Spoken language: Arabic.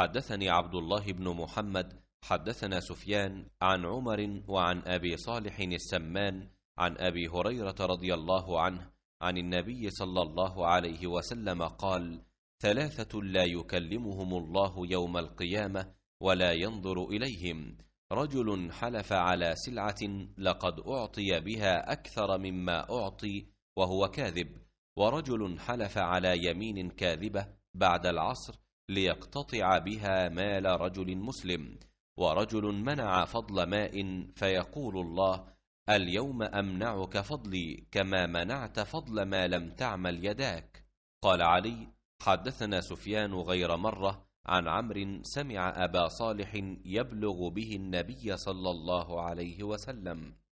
حدثني عبد الله بن محمد حدثنا سفيان عن عمر وعن أبي صالح السمان عن أبي هريرة رضي الله عنه عن النبي صلى الله عليه وسلم قال ثلاثة لا يكلمهم الله يوم القيامة ولا ينظر إليهم رجل حلف على سلعة لقد أعطي بها أكثر مما أعطي وهو كاذب ورجل حلف على يمين كاذبة بعد العصر ليقتطع بها مال رجل مسلم ورجل منع فضل ماء فيقول الله اليوم أمنعك فضلي كما منعت فضل ما لم تعمل يداك قال علي حدثنا سفيان غير مرة عن عمرو سمع أبا صالح يبلغ به النبي صلى الله عليه وسلم